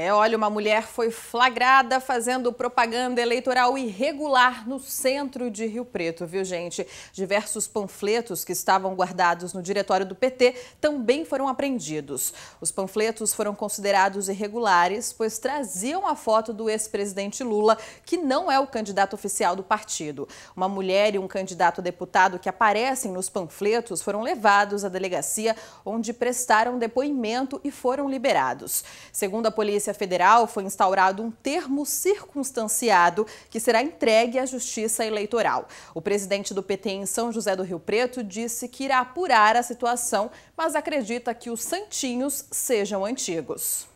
É, olha, uma mulher foi flagrada fazendo propaganda eleitoral irregular no centro de Rio Preto, viu, gente? Diversos panfletos que estavam guardados no diretório do PT também foram apreendidos. Os panfletos foram considerados irregulares, pois traziam a foto do ex-presidente Lula, que não é o candidato oficial do partido. Uma mulher e um candidato deputado que aparecem nos panfletos foram levados à delegacia, onde prestaram depoimento e foram liberados. Segundo a polícia, Polícia Federal foi instaurado um termo circunstanciado que será entregue à Justiça Eleitoral. O presidente do PT em São José do Rio Preto disse que irá apurar a situação, mas acredita que os santinhos sejam antigos.